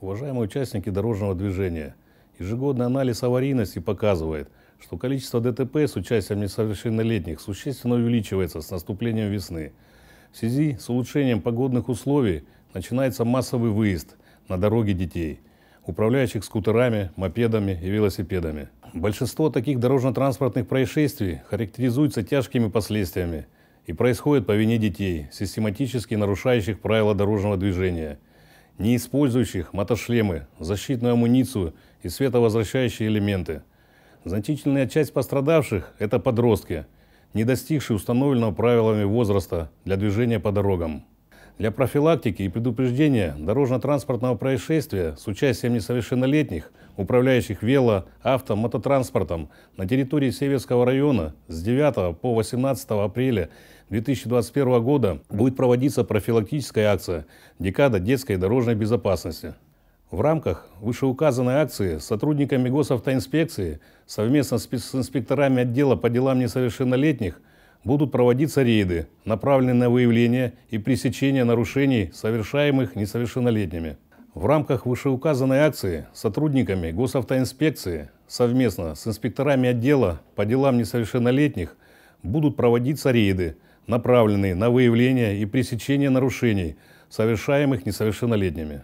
Уважаемые участники дорожного движения, ежегодный анализ аварийности показывает, что количество ДТП с участием несовершеннолетних существенно увеличивается с наступлением весны. В связи с улучшением погодных условий начинается массовый выезд на дороге детей, управляющих скутерами, мопедами и велосипедами. Большинство таких дорожно-транспортных происшествий характеризуются тяжкими последствиями и происходит по вине детей, систематически нарушающих правила дорожного движения – не использующих мотошлемы, защитную амуницию и световозвращающие элементы. Значительная часть пострадавших – это подростки, не достигшие установленного правилами возраста для движения по дорогам. Для профилактики и предупреждения дорожно-транспортного происшествия с участием несовершеннолетних, управляющих вело-, авто-, мототранспортом на территории Северского района с 9 по 18 апреля 2021 года будет проводиться профилактическая акция «Декада детской дорожной безопасности». В рамках вышеуказанной акции сотрудниками госавтоинспекции совместно с инспекторами отдела по делам несовершеннолетних – будут проводиться рейды, направленные на выявление и пресечение нарушений, совершаемых несовершеннолетними. В рамках вышеуказанной акции сотрудниками госавтоинспекции совместно с инспекторами отдела по делам несовершеннолетних будут проводиться рейды, направленные на выявление и пресечение нарушений, совершаемых несовершеннолетними.